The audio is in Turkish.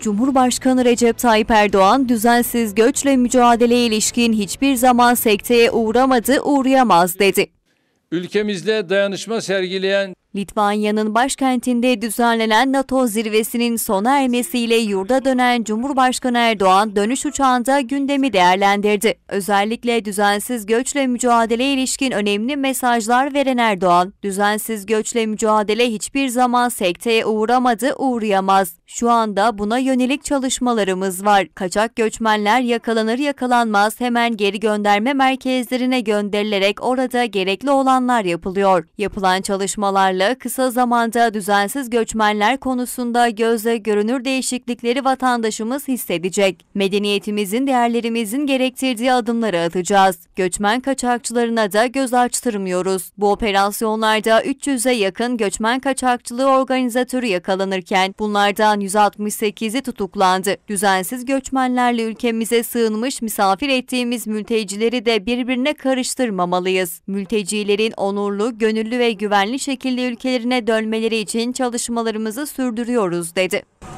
Cumhurbaşkanı Recep Tayyip Erdoğan düzensiz göçle mücadeleye ilişkin hiçbir zaman sekteye uğramadı, uğrayamaz dedi. Ülkemizde dayanışma sergileyen Litvanya'nın başkentinde düzenlenen NATO zirvesinin sona ermesiyle yurda dönen Cumhurbaşkanı Erdoğan dönüş uçağında gündemi değerlendirdi. Özellikle düzensiz göçle mücadele ilişkin önemli mesajlar veren Erdoğan, düzensiz göçle mücadele hiçbir zaman sekteye uğramadı, uğrayamaz. Şu anda buna yönelik çalışmalarımız var. Kaçak göçmenler yakalanır yakalanmaz hemen geri gönderme merkezlerine gönderilerek orada gerekli olanlar yapılıyor. Yapılan çalışmalarla kararla kısa zamanda düzensiz göçmenler konusunda gözle görünür değişiklikleri vatandaşımız hissedecek. Medeniyetimizin, değerlerimizin gerektirdiği adımları atacağız. Göçmen kaçakçılarına da göz açtırmıyoruz. Bu operasyonlarda 300'e yakın göçmen kaçakçılığı organizatörü yakalanırken bunlardan 168'i tutuklandı. Düzensiz göçmenlerle ülkemize sığınmış misafir ettiğimiz mültecileri de birbirine karıştırmamalıyız. Mültecilerin onurlu, gönüllü ve güvenli şekilde ülkelerine dönmeleri için çalışmalarımızı sürdürüyoruz dedi.